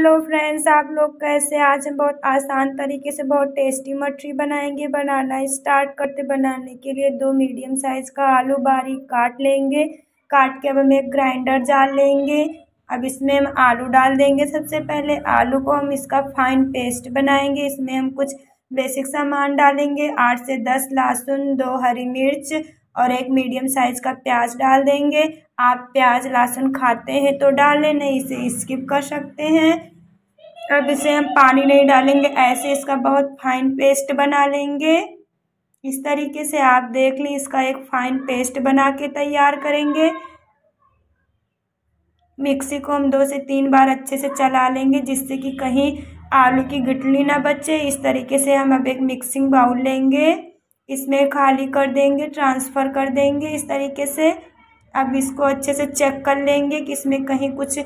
hello friends आप लोग कैसे आज हम बहुत आसान तरीके से बहुत टेस्टी मठरी बनाएंगे बनाना स्टार्ट करते बनाने के लिए दो मीडियम साइज़ का आलू बारीक काट लेंगे काट के अब हम एक ग्राइंडर डाल लेंगे अब इसमें हम आलू डाल देंगे सबसे पहले आलू को हम इसका फाइन पेस्ट बनाएंगे इसमें हम कुछ बेसिक सामान डालेंगे आठ से दस लहसुन दो हरी मिर्च और एक मीडियम साइज़ का प्याज डाल देंगे आप प्याज लहसुन खाते हैं तो डालें नहीं इसे स्किप कर सकते हैं अब इसे हम पानी नहीं डालेंगे ऐसे इसका बहुत फाइन पेस्ट बना लेंगे इस तरीके से आप देख लें इसका एक फाइन पेस्ट बना के तैयार करेंगे मिक्सी को हम दो से तीन बार अच्छे से चला लेंगे जिससे कि कहीं आलू की गिटली ना बचे इस तरीके से हम अब एक मिक्सिंग बाउल लेंगे इसमें खाली कर देंगे ट्रांसफ़र कर देंगे इस तरीके से अब इसको अच्छे से चेक कर लेंगे कि इसमें कहीं कुछ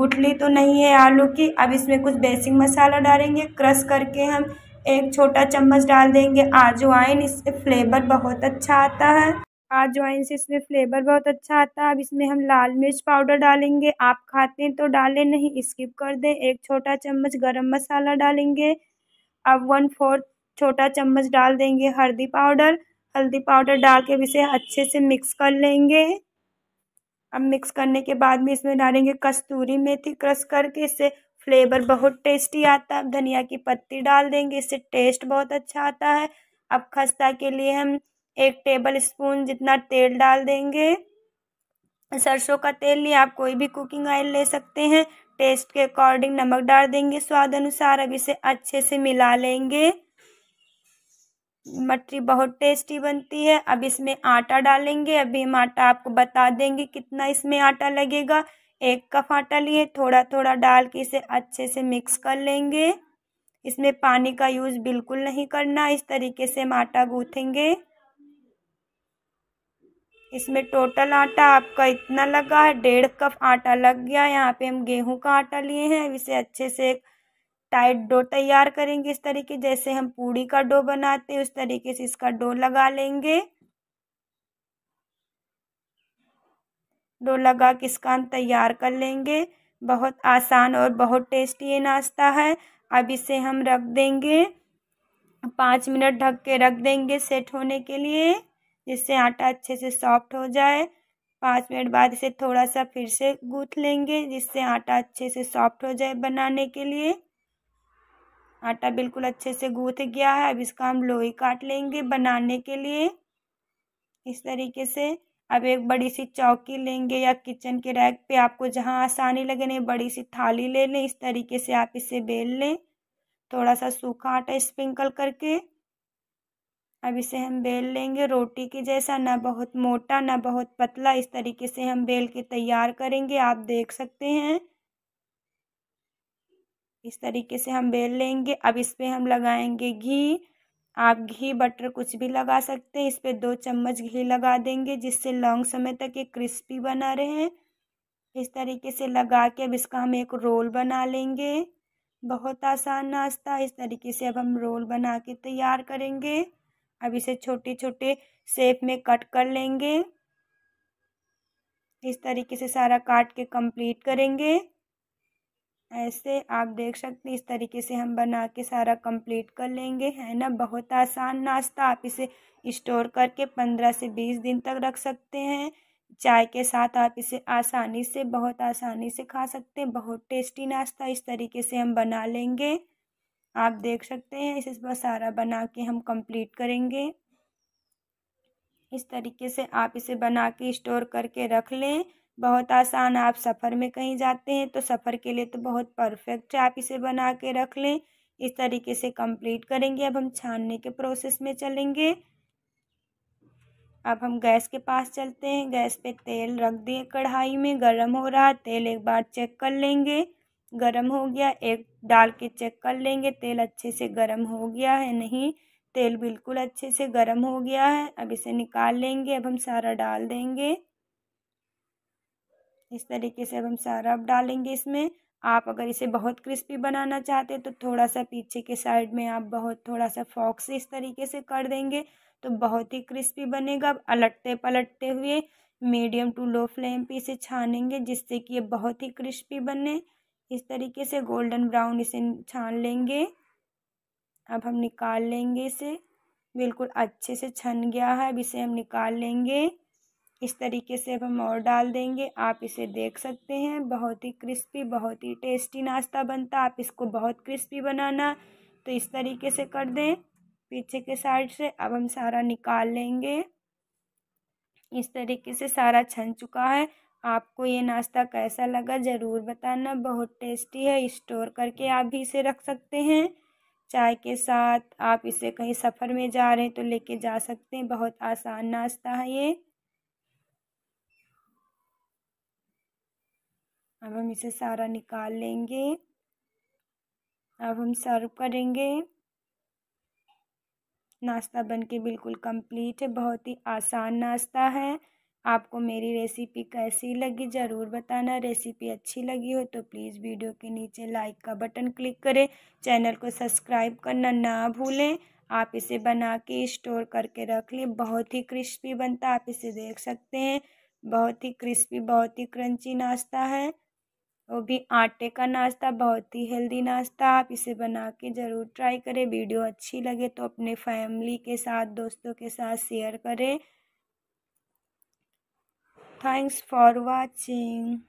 गुठली तो नहीं है आलू की अब इसमें कुछ बेसिंग मसाला डालेंगे क्रश करके हम एक छोटा चम्मच डाल देंगे आजवाइन इससे फ्लेवर बहुत अच्छा आता है आजवाइन से इसमें फ्लेवर बहुत अच्छा आता है अब इसमें हम लाल मिर्च पाउडर डालेंगे आप खाते हैं तो डालें नहीं स्किप कर दें एक छोटा चम्मच गरम मसाला डालेंगे अब वन फोर्थ छोटा चम्मच डाल देंगे हल्दी पाउडर हल्दी पाउडर डाल के इसे अच्छे से मिक्स कर लेंगे अब मिक्स करने के बाद में इसमें डालेंगे कस्तूरी मेथी क्रश करके इससे फ्लेवर बहुत टेस्टी आता है अब धनिया की पत्ती डाल देंगे इससे टेस्ट बहुत अच्छा आता है अब खस्ता के लिए हम एक टेबल स्पून जितना तेल डाल देंगे सरसों का तेल लिए आप कोई भी कुकिंग ऑयल ले सकते हैं टेस्ट के अकॉर्डिंग नमक डाल देंगे स्वाद अनुसार अब इसे अच्छे से मिला लेंगे मटरी बहुत टेस्टी बनती है अब इसमें आटा डालेंगे अभी हम आटा आपको बता देंगे कितना इसमें आटा लगेगा एक कप आटा लिए थोड़ा थोड़ा डाल के इसे अच्छे से मिक्स कर लेंगे इसमें पानी का यूज़ बिल्कुल नहीं करना इस तरीके से हम आटा गूँथेंगे इसमें टोटल आटा आपका इतना लगा है डेढ़ कप आटा लग गया यहाँ पे हम गेहूं का आटा लिए हैं इसे अच्छे से टाइट डो तैयार करेंगे इस तरीके जैसे हम पूड़ी का डो बनाते हैं उस तरीके से इसका डो लगा लेंगे डो लगा के इसका हम तैयार कर लेंगे बहुत आसान और बहुत टेस्टी ये नाश्ता है अब इसे हम रख देंगे पाँच मिनट ढक के रख देंगे सेट होने के लिए जिससे आटा अच्छे से सॉफ्ट हो जाए पाँच मिनट बाद इसे थोड़ा सा फिर से गूँथ लेंगे जिससे आटा अच्छे से सॉफ्ट हो जाए बनाने के लिए आटा बिल्कुल अच्छे से गूथ गया है अब इसका हम लोई काट लेंगे बनाने के लिए इस तरीके से अब एक बड़ी सी चौकी लेंगे या किचन के रैक पे आपको जहाँ आसानी लगे नहीं बड़ी सी थाली ले लें इस तरीके से आप इसे बेल लें थोड़ा सा सूखा आटा स्प्रिंकल करके अब इसे हम बेल लेंगे रोटी के जैसा ना बहुत मोटा ना बहुत पतला इस तरीके से हम बेल के तैयार करेंगे आप देख सकते हैं इस तरीके से हम बेल लेंगे अब इस पर हम लगाएंगे घी आप घी बटर कुछ भी लगा सकते हैं इस पर दो चम्मच घी लगा देंगे जिससे लॉन्ग समय तक ये क्रिस्पी बना रहे इस तरीके से लगा के अब इसका हम एक रोल बना लेंगे बहुत आसान नाश्ता इस तरीके से अब हम रोल बना के तैयार करेंगे अब इसे छोटे छोटे शेप में कट कर लेंगे इस तरीके से सारा काट के कंप्लीट करेंगे ऐसे आप देख सकते इस तरीके से हम बना के सारा कंप्लीट कर लेंगे है ना बहुत आसान नाश्ता आप इसे स्टोर करके पंद्रह से बीस दिन तक रख सकते हैं चाय के साथ आप इसे आसानी से बहुत आसानी से खा सकते हैं बहुत टेस्टी नाश्ता इस तरीके से हम बना लेंगे आप देख सकते हैं इसे बस सारा बना के हम कंप्लीट करेंगे इस तरीके से आप इसे बना के स्टोर करके रख लें बहुत आसान आप सफ़र में कहीं जाते हैं तो सफ़र के लिए तो बहुत परफेक्ट है आप इसे बना के रख लें इस तरीके से कंप्लीट करेंगे अब हम छानने के प्रोसेस में चलेंगे अब हम गैस के पास चलते हैं गैस पे तेल रख दिए कढ़ाई में गरम हो रहा तेल एक बार चेक कर लेंगे गरम हो गया एक डाल के चेक कर लेंगे तेल अच्छे से गरम हो गया है नहीं तेल बिल्कुल अच्छे से गरम हो गया है अब इसे निकाल लेंगे अब हम सारा डाल देंगे इस तरीके से अब हम सारा अब डालेंगे इसमें आप अगर इसे बहुत क्रिस्पी बनाना चाहते हैं तो थोड़ा सा पीछे के साइड में आप बहुत थोड़ा सा फॉक्स इस तरीके से कर देंगे तो बहुत ही क्रिस्पी बनेगा अब अलटते पलटते हुए मीडियम टू लो फ्लेम पे इसे छानेंगे जिससे कि ये बहुत ही क्रिस्पी बने इस तरीके से गोल्डन ब्राउन इसे छान लेंगे अब हम निकाल लेंगे इसे बिल्कुल अच्छे से छन गया है अब इसे हम निकाल लेंगे इस तरीके से अब हम और डाल देंगे आप इसे देख सकते हैं बहुत ही क्रिस्पी बहुत ही टेस्टी नाश्ता बनता आप इसको बहुत क्रिस्पी बनाना तो इस तरीके से कर दें पीछे के साइड से अब हम सारा निकाल लेंगे इस तरीके से सारा छन चुका है आपको ये नाश्ता कैसा लगा ज़रूर बताना बहुत टेस्टी है स्टोर करके आप भी इसे रख सकते हैं चाय के साथ आप इसे कहीं सफ़र में जा रहे हैं तो लेके जा सकते हैं बहुत आसान नाश्ता है ये अब हम इसे सारा निकाल लेंगे अब हम सर्व करेंगे नाश्ता बनके बिल्कुल कंप्लीट है बहुत ही आसान नाश्ता है आपको मेरी रेसिपी कैसी लगी ज़रूर बताना रेसिपी अच्छी लगी हो तो प्लीज़ वीडियो के नीचे लाइक का बटन क्लिक करें चैनल को सब्सक्राइब करना ना भूलें आप इसे बना के स्टोर करके रख लें बहुत ही क्रिस्पी बनता आप इसे देख सकते हैं बहुत ही क्रिस्पी बहुत ही क्रंची नाश्ता है वो भी आटे का नाश्ता बहुत ही हेल्दी नाश्ता आप इसे बना के ज़रूर ट्राई करें वीडियो अच्छी लगे तो अपने फैमिली के साथ दोस्तों के साथ शेयर करें थैंक्स फॉर वाचिंग